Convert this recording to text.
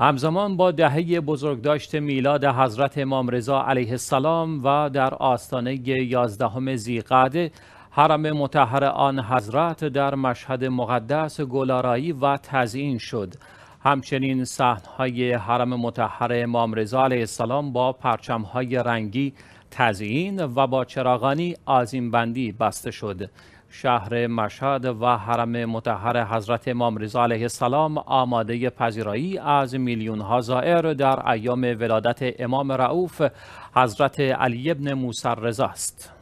همزمان با دهه بزرگداشت میلاد حضرت امام رضا علیه السلام و در آستانه یازدهم ذیقعده حرم متحر آن حضرت در مشهد مقدس گلارایی و تزیین شد همچنین صحنهای حرم متحر امام رضا علیه السلام با پرچمهای رنگی تزیین و با چراغانی آزیمبندی بسته شد شهر مشهد و حرم متحر حضرت امام رضا علیه السلام آماده پذیرایی از میلیون ها زائر در ایام ولادت امام رعوف حضرت علی ابن موسر است.